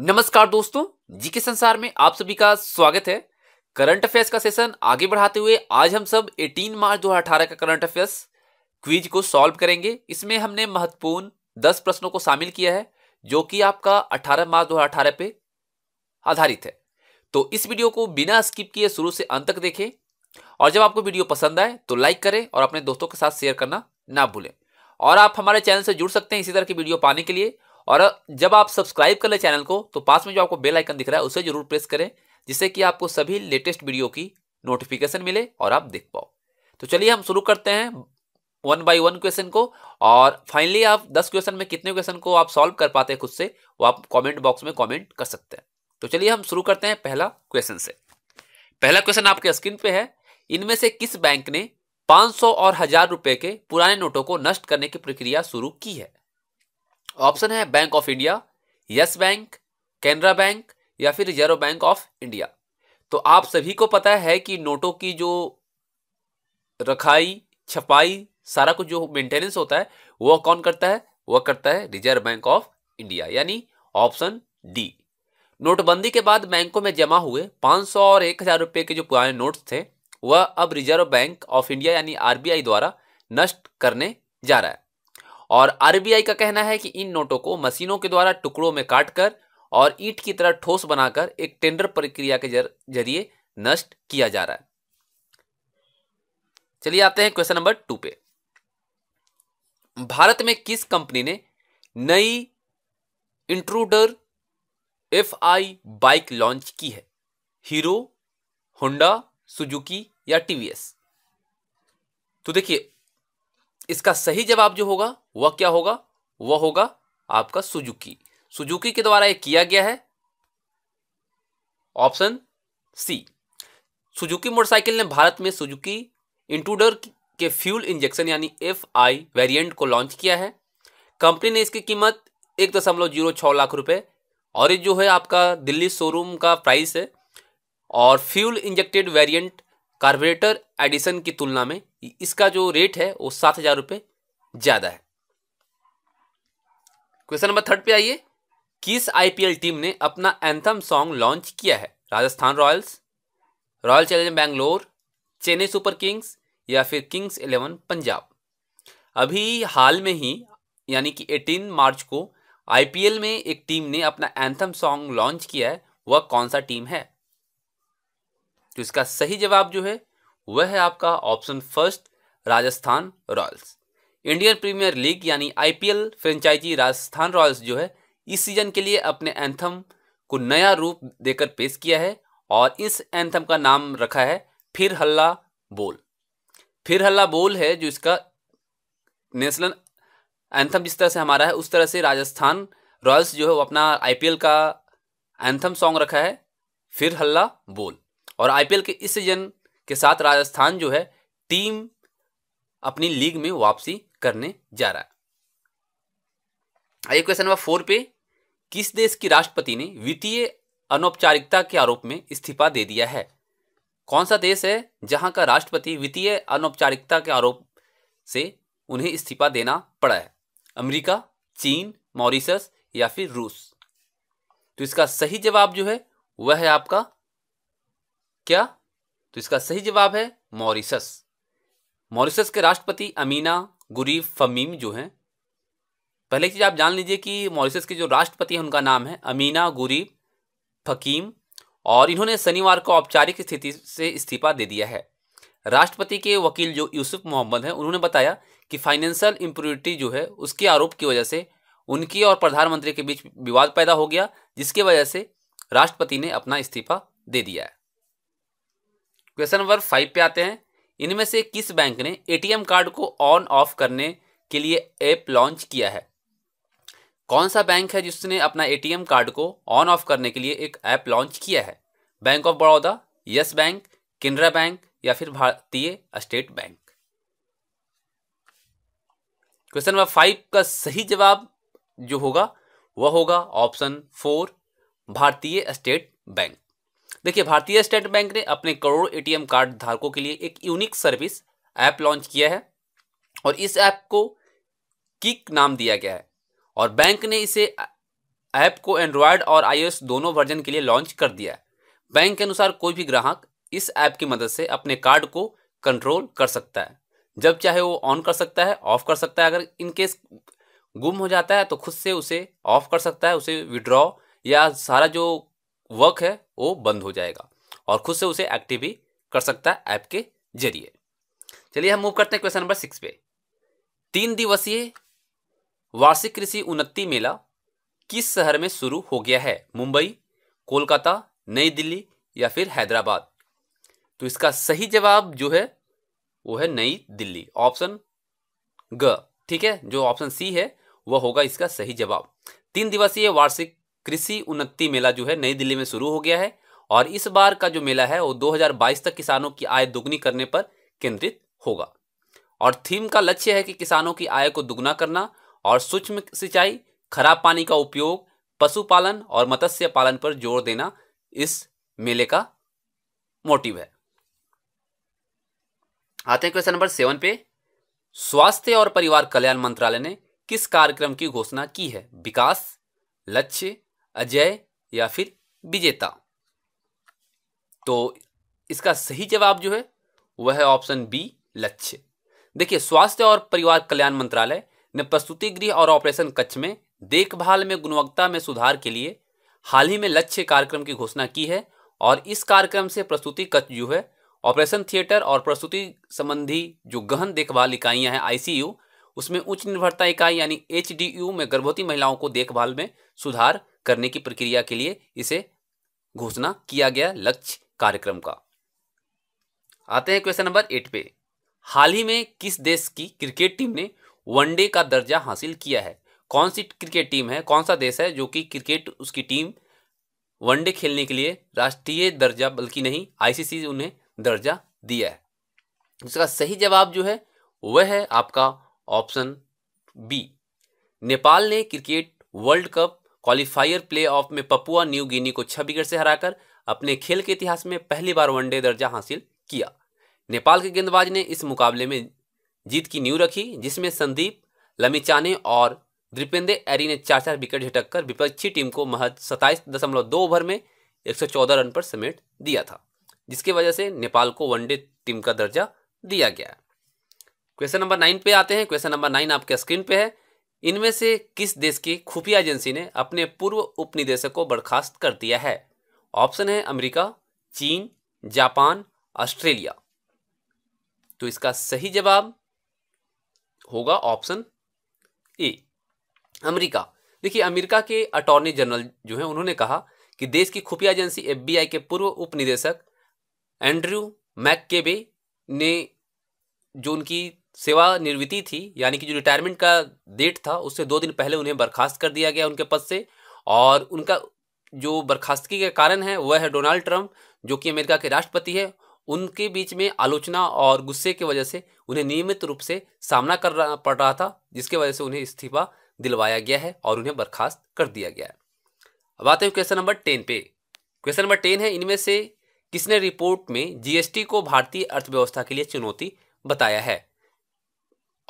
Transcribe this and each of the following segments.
नमस्कार दोस्तों जी के संसार में आप सभी का स्वागत है करंट अफेयर्स का सेशन आगे बढ़ाते हुए आज हम सब 18 मार्च 2018 का करंट अफेयर्स क्विज को सॉल्व करेंगे इसमें हमने महत्वपूर्ण 10 प्रश्नों को शामिल किया है जो कि आपका 18 मार्च 2018 पे आधारित है तो इस वीडियो को बिना स्किप किए शुरू से अंत तक देखें और जब आपको वीडियो पसंद आए तो लाइक करें और अपने दोस्तों के साथ शेयर करना ना भूलें और आप हमारे चैनल से जुड़ सकते हैं इसी तरह की वीडियो पाने के लिए और जब आप सब्सक्राइब कर ले चैनल को तो पास में जो आपको बेल आइकन दिख रहा है उसे जरूर प्रेस करें जिससे कि आपको सभी लेटेस्ट वीडियो की नोटिफिकेशन मिले और आप देख पाओ तो चलिए हम शुरू करते हैं वन बाई वन क्वेश्चन को और फाइनली आप दस क्वेश्चन में कितने क्वेश्चन को आप सॉल्व कर पाते हैं खुद से वो आप कॉमेंट बॉक्स में कॉमेंट कर सकते हैं तो चलिए हम शुरू करते हैं पहला क्वेश्चन से पहला क्वेश्चन आपके स्क्रीन पे है इनमें से किस बैंक ने 500 और हजार रुपए के पुराने नोटों को नष्ट करने की प्रक्रिया शुरू की है ऑप्शन है bank of India Yes bank Canara bank या फिर रिजर्व बैंक ऑफ इंडिया तो आप सभी को पता है कि नोटों की जो रखाई छपाई सारा कुछ जो मेंटेनेंस होता है वह कौन करता है वह करता है रिजर्व बैंक ऑफ इंडिया यानी ऑप्शन डी नोटबंदी के बाद बैंकों में जमा हुए 500 और एक हज़ार रुपये के जो पुराने नोट्स थे वह अब रिजर्व बैंक ऑफ इंडिया यानी आरबीआई द्वारा नष्ट करने जा रहा है और आरबीआई का कहना है कि इन नोटों को मशीनों के द्वारा टुकड़ों में काटकर और ईट की तरह ठोस बनाकर एक टेंडर प्रक्रिया के जरिए नष्ट किया जा रहा है चलिए आते हैं क्वेश्चन नंबर टू पे भारत में किस कंपनी ने नई intruder F I bike launch की है हीरो होंडा सुजुकी या टीवीएस तो देखिए इसका सही जवाब जो होगा वह क्या होगा वह होगा आपका सुजुकी सुजुकी के द्वारा यह किया गया है ऑप्शन सी सुजुकी मोटरसाइकिल ने भारत में सुजुकी इंटूडर के फ्यूल इंजेक्शन यानी एफ आई वेरियंट को लॉन्च किया है कंपनी ने इसकी कीमत एक दशमलव जीरो छः लाख रुपए और ये जो है आपका दिल्ली शोरूम का प्राइस है और fuel injected variant carburettor edition की तुलना में इसका जो रेट है वो सात हजार रुपये ज़्यादा है क्वेश्चन नंबर थर्ड पे आइए किस आईपीएल टीम ने अपना एंथम सॉन्ग लॉन्च किया है Rajasthan Royals Royal Challenger Bangalore Chennai Super Kings या फिर किंग्स इलेवन पंजाब अभी हाल में ही यानी कि 18 मार्च को आईपीएल में एक टीम ने अपना एंथम सॉन्ग लॉन्च किया है वह कौन सा टीम है तो इसका सही जवाब जो है वह है आपका option first Rajasthan Royals Indian Premier League यानी आईपीएल फ्रेंचाइजी राजस्थान रॉयल्स जो है इस सीजन के लिए अपने एंथम को नया रूप देकर पेश किया है और इस एंथम का नाम रखा है फिर हल्ला बोल फिर हल्ला बोल है जो इसका नेशनल एंथम जिस तरह से हमारा है उस तरह से राजस्थान रॉयल्स जो है वो अपना आईपीएल का एंथम सॉन्ग रखा है फिर हल्ला बोल और आईपीएल के इस सीजन के साथ राजस्थान जो है टीम अपनी लीग में वापसी करने जा रहा है आइए क्वेश्चन नंबर फोर पे किस देश की राष्ट्रपति ने वित्तीय अनौपचारिकता के आरोप में इस्तीफा दे दिया है कौन सा देश है जहां का राष्ट्रपति वित्तीय अनौपचारिकता के आरोप से उन्हें इस्तीफा देना पड़ा है अमेरिका चीन मॉरिशस या फिर रूस तो इसका सही जवाब जो है वह है आपका क्या तो इसका सही जवाब है मॉरिसस मॉरिसस के राष्ट्रपति अमीना गुरीफ फमीम जो हैं पहले चीज़ आप जान लीजिए कि मॉरिसस के जो राष्ट्रपति हैं उनका नाम है अमीना गुरीफ फकीम और इन्होंने शनिवार को औपचारिक स्थिति से इस्तीफा दे दिया है राष्ट्रपति के वकील जो यूसुफ मोहम्मद हैं उन्होंने बताया कि फाइनेंशियल इम्प्योरिटी जो है उसके आरोप की वजह से उनकी और प्रधानमंत्री के बीच विवाद पैदा हो गया जिसकी वजह से राष्ट्रपति ने अपना इस्तीफा दे दिया है क्वेश्चन नंबर फाइव पे आते हैं इनमें से किस बैंक ने एटीएम कार्ड को ऑन ऑफ करने के लिए ऐप लॉन्च किया है कौन सा बैंक है जिसने अपना एटीएम कार्ड को ऑन ऑफ करने के लिए एक ऐप लॉन्च किया है bank of Baroda Yes bank Canara bank या फिर Bharatiya state bank question number five का सही जवाब जो होगा वह होगा option four Bharatiya state bank देखिए भारतीय स्टेट बैंक ने अपने करोड़ एटीएम कार्ड धारकों के लिए एक यूनिक सर्विस ऐप लॉन्च किया है और इस ऐप को किक नाम दिया गया है और बैंक ने इसे ऐप को एंड्रॉयड और आईओएस दोनों वर्जन के लिए लॉन्च कर दिया है बैंक के अनुसार कोई भी ग्राहक इस ऐप की मदद से अपने कार्ड को कंट्रोल कर सकता है जब चाहे वो ऑन कर सकता है ऑफ कर सकता है अगर इनकेस गुम हो जाता है तो खुद से उसे ऑफ कर सकता है उसे विड्रॉ या सारा जो वर्क है वो बंद हो जाएगा और खुद से उसे एक्टिव भी कर सकता है ऐप के जरिए चलिए हम मूव करते हैं क्वेश्चन नंबर सिक्स पे तीन दिवसीय वार्षिक कृषि उन्नति मेला किस शहर में शुरू हो गया है मुंबई कोलकाता नई दिल्ली या फिर हैदराबाद तो इसका सही जवाब जो है वो है नई दिल्ली ऑप्शन ग ठीक है जो ऑप्शन सी है वह होगा इसका सही जवाब तीन दिवसीय वार्षिक कृषि उन्नति मेला जो है नई दिल्ली में शुरू हो गया है और इस बार का जो मेला है वो 2022 तक किसानों की आय दुगनी करने पर केंद्रित होगा और थीम का लक्ष्य है कि किसानों की आय को दुगना करना और सूक्ष्म सिंचाई खराब पानी का उपयोग पशुपालन और मत्स्य पालन पर जोर देना इस मेले का मोटिव है आते हैं क्वेश्चन नंबर सेवन पे स्वास्थ्य और परिवार कल्याण मंत्रालय ने किस कार्यक्रम की घोषणा की है विकास लक्ष्य अजय या फिर विजेता तो इसका सही जवाब जो है वह है ऑप्शन बी लक्ष्य देखिए स्वास्थ्य और परिवार कल्याण मंत्रालय ने प्रस्तुति गृह और ऑपरेशन कच्छ में देखभाल में गुणवत्ता में सुधार के लिए हाल ही में लक्ष्य कार्यक्रम की घोषणा की है और इस कार्यक्रम से प्रस्तुति कच्छ जो है ऑपरेशन थिएटर और प्रस्तुति संबंधी जो गहन देखभाल इकाइयां हैं आईसीयू उसमें उच्च निर्भरता इकाई यानी एच में गर्भवती महिलाओं को देखभाल में सुधार करने की प्रक्रिया के लिए इसे घोषणा किया गया लक्ष्य कार्यक्रम का आते हैं क्वेश्चन नंबर एट पे हाल ही में किस देश की क्रिकेट टीम ने वनडे का दर्जा हासिल किया है कौन सी क्रिकेट टीम है कौन सा देश है जो कि क्रिकेट उसकी टीम वनडे खेलने के लिए राष्ट्रीय दर्जा बल्कि नहीं आईसीसी उन्हें दर्जा दिया है इसका सही जवाब जो है वह है आपका ऑप्शन बी नेपाल ने cricket world cup qualifier play off में पपुआ न्यू गिनी को छह विकेट से हराकर अपने खेल के इतिहास में पहली बार वनडे दर्जा हासिल किया नेपाल के गेंदबाज ने इस मुकाबले में जीत की नींव रखी जिसमें संदीप लमिचाने और द्रिपेंदे एरी ने चार चार विकेट झटक कर विपक्षी टीम को महज सताईस दशमलव दो ओवर में चौदह रन पर समेट दिया था जिसकी वजह से नेपाल को वनडे टीम का दर्जा दिया गया क्वेश्चन नंबर नाइन पे आते हैं क्वेश्चन नंबर नाइन आपके स्क्रीन पे है इनमें से किस देश की खुफिया एजेंसी ने अपने पूर्व उपनिदेशक को बर्खास्त कर दिया है ऑप्शन है अमेरिका चीन जापान ऑस्ट्रेलिया तो इसका सही जवाब होगा ऑप्शन ए अमेरिका देखिए अमेरिका के अटॉर्नी जनरल जो है उन्होंने कहा कि देश की खुफिया एजेंसी एफबीआई के पूर्व उपनिदेशक एंड्रयू मैककेबे ने जो उनकी सेवा थी यानी कि जो रिटायरमेंट का डेट था उससे दो दिन पहले उन्हें बर्खास्त कर दिया गया उनके पद से और उनका जो बर्खास्तगी का कारण है वह है डोनाल्ड ट्रंप जो कि अमेरिका के राष्ट्रपति है उनके बीच में आलोचना और गुस्से की वजह से उन्हें नियमित रूप से सामना करना पड़ रहा था जिसके वजह से उन्हें इस्तीफा दिलवाया गया है और उन्हें बर्खास्त कर दिया गया है अब आते हैं क्वेश्चन नंबर टेन पे क्वेश्चन नंबर टेन है इनमें से किसने रिपोर्ट में जीएसटी को भारतीय अर्थव्यवस्था के लिए चुनौती बताया है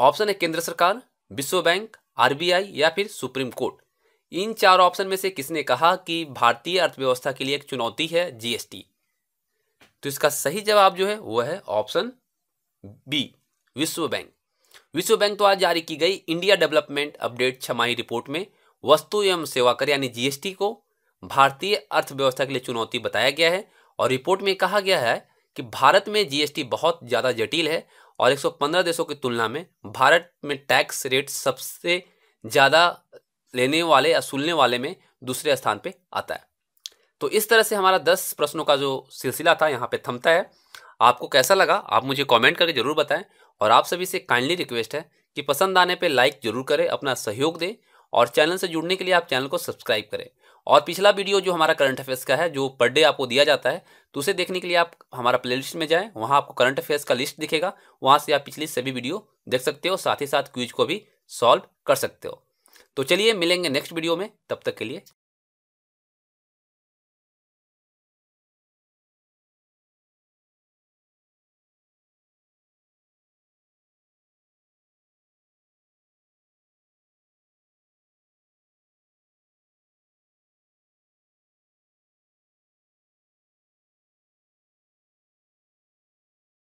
ऑप्शन है केंद्र सरकार विश्व बैंक आरबीआई या फिर सुप्रीम कोर्ट इन चार ऑप्शन में से किसने कहा कि भारतीय अर्थव्यवस्था के लिए एक चुनौती है जीएसटी तो इसका सही जवाब जो है वह है ऑप्शन बी विश्व बैंक विश्व बैंक तो आज जारी की गई इंडिया डेवलपमेंट अपडेट छमाही रिपोर्ट में वस्तु एवं सेवा कर यानी जीएसटी को भारतीय अर्थव्यवस्था के लिए चुनौती बताया गया है और रिपोर्ट में कहा गया है कि भारत में जीएसटी बहुत ज़्यादा जटिल है और 115 देशों की तुलना में भारत में टैक्स रेट सबसे ज़्यादा लेने वाले असूलने वाले में दूसरे स्थान पे आता है तो इस तरह से हमारा 10 प्रश्नों का जो सिलसिला था यहाँ पे थमता है आपको कैसा लगा आप मुझे कमेंट करके ज़रूर बताएं और आप सभी से काइंडली रिक्वेस्ट है कि पसंद आने पर लाइक ज़रूर करें अपना सहयोग दें और चैनल से जुड़ने के लिए आप चैनल को सब्सक्राइब करें और पिछला वीडियो जो हमारा करंट अफेयर्स का है जो पर डे आपको दिया जाता है तो उसे देखने के लिए आप हमारा प्लेलिस्ट में जाएं वहाँ आपको करंट अफेयर्स का लिस्ट दिखेगा वहाँ से आप पिछली सभी वीडियो देख सकते हो साथ ही साथ क्विज को भी सॉल्व कर सकते हो तो चलिए मिलेंगे नेक्स्ट वीडियो में तब तक के लिए